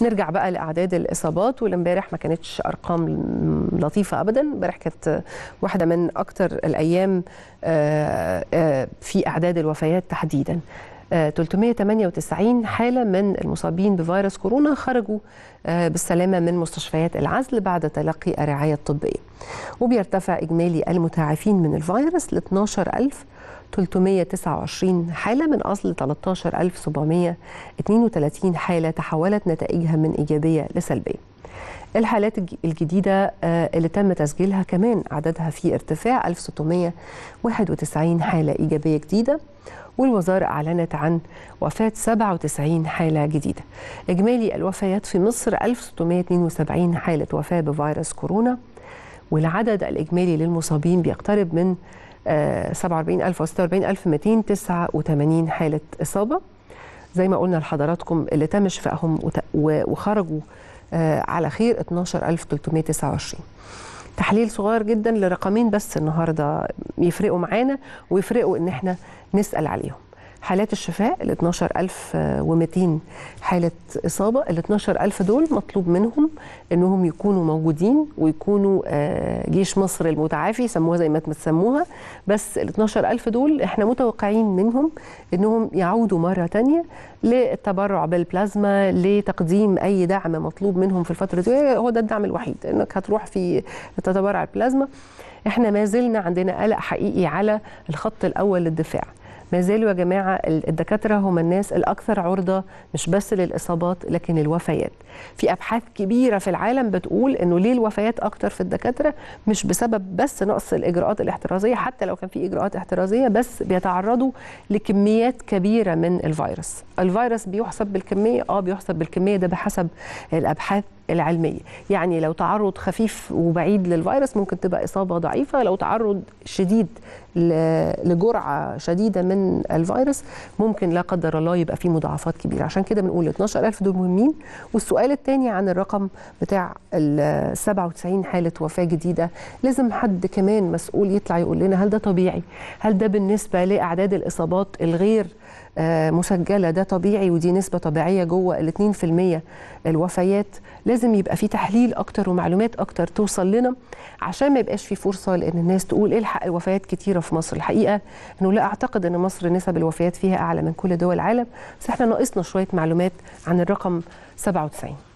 نرجع بقى لاعداد الاصابات والامبارح ما كانتش ارقام لطيفه ابدا امبارح كانت واحده من اكتر الايام آه، آه، في اعداد الوفيات تحديدا 398 حالة من المصابين بفيروس كورونا خرجوا آه، بالسلامة من مستشفيات العزل بعد تلقي الرعاية الطبية وبيرتفع إجمالي المتعافين من الفيروس ل 12329 حالة من أصل 13732 حالة تحولت نتائجها من إيجابية لسلبية الحالات الجديدة آه، اللي تم تسجيلها كمان عددها في ارتفاع 1691 حالة إيجابية جديدة والوزارة أعلنت عن وفاة 97 حالة جديدة إجمالي الوفيات في مصر 1672 حالة وفاة بفيروس كورونا والعدد الإجمالي للمصابين بيقترب من 47000 و 46289 حالة إصابة زي ما قلنا لحضراتكم اللي تم شفائهم وخرجوا آه، على خير 12329 تحليل صغير جدا لرقمين بس النهارده يفرقوا معانا ويفرقوا ان احنا نسال عليهم حالات الشفاء ال 12200 آه، حاله اصابه ال 12000 دول مطلوب منهم انهم يكونوا موجودين ويكونوا آه، جيش مصر المتعافي سموها زي ما تسموها بس ال 12000 دول احنا متوقعين منهم انهم يعودوا مره ثانيه للتبرع بالبلازما لتقديم اي دعم مطلوب منهم في الفتره دي هو ده الدعم الوحيد انك هتروح في تتبرع البلازما احنا ما زلنا عندنا قلق حقيقي على الخط الاول للدفاع ما زالوا يا جماعه الدكاتره هم الناس الاكثر عرضه مش بس للاصابات لكن الوفيات في ابحاث كبيره في العالم بتقول انه ليه الوفيات اكثر في الدكاتره مش بسبب بس نقص الاجراءات الاحترازيه حتى لو كان في اجراءات احترازيه بس بيتعرضوا لكميات كبيره من الفيروس الفيروس بيحسب بالكميه اه بيحسب بالكميه ده بحسب الابحاث العلميه يعني لو تعرض خفيف وبعيد للفيروس ممكن تبقى اصابه ضعيفه لو تعرض شديد لجرعه شديده من الفيروس ممكن لا قدر الله يبقى فيه مضاعفات كبيره عشان كده بنقول 12000 دول مهمين والسؤال الثاني عن الرقم بتاع ال 97 حاله وفاه جديده لازم حد كمان مسؤول يطلع يقول لنا هل ده طبيعي هل ده بالنسبه لاعداد الاصابات الغير آه، مسجله ده طبيعي ودي نسبه طبيعيه جوه ال 2% الوفيات لازم يبقى في تحليل اكتر ومعلومات اكتر توصل لنا عشان ما يبقاش في فرصه لان الناس تقول إيه الحق الوفيات كتيره في مصر الحقيقه انه لا اعتقد ان مصر نسب الوفيات فيها اعلى من كل دول العالم بس احنا ناقصنا شويه معلومات عن الرقم 97